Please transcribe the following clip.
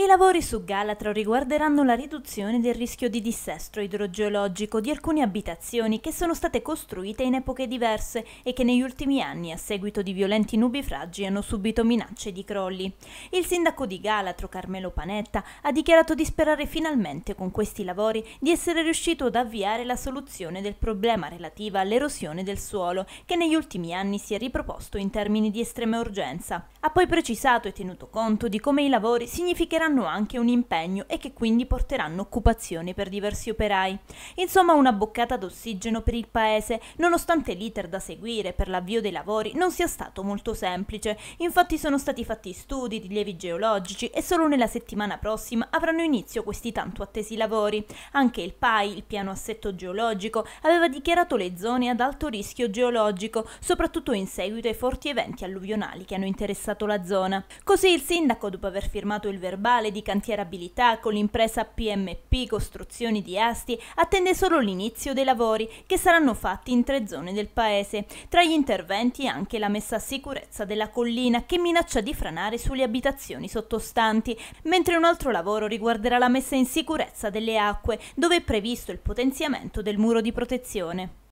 I lavori su Galatro riguarderanno la riduzione del rischio di dissestro idrogeologico di alcune abitazioni che sono state costruite in epoche diverse e che negli ultimi anni, a seguito di violenti nubifragi, hanno subito minacce di crolli. Il sindaco di Galatro, Carmelo Panetta, ha dichiarato di sperare finalmente con questi lavori di essere riuscito ad avviare la soluzione del problema relativa all'erosione del suolo, che negli ultimi anni si è riproposto in termini di estrema urgenza. Ha poi precisato e tenuto conto di come i lavori significheranno comporteranno anche un impegno e che quindi porteranno occupazione per diversi operai. Insomma una boccata d'ossigeno per il paese, nonostante l'iter da seguire per l'avvio dei lavori non sia stato molto semplice, infatti sono stati fatti studi, rilievi geologici e solo nella settimana prossima avranno inizio questi tanto attesi lavori. Anche il PAI, il piano assetto geologico, aveva dichiarato le zone ad alto rischio geologico, soprattutto in seguito ai forti eventi alluvionali che hanno interessato la zona. Così il sindaco, dopo aver firmato il verbale, verbale di cantierabilità con l'impresa PMP Costruzioni di Asti attende solo l'inizio dei lavori che saranno fatti in tre zone del paese. Tra gli interventi anche la messa a sicurezza della collina che minaccia di franare sulle abitazioni sottostanti, mentre un altro lavoro riguarderà la messa in sicurezza delle acque dove è previsto il potenziamento del muro di protezione.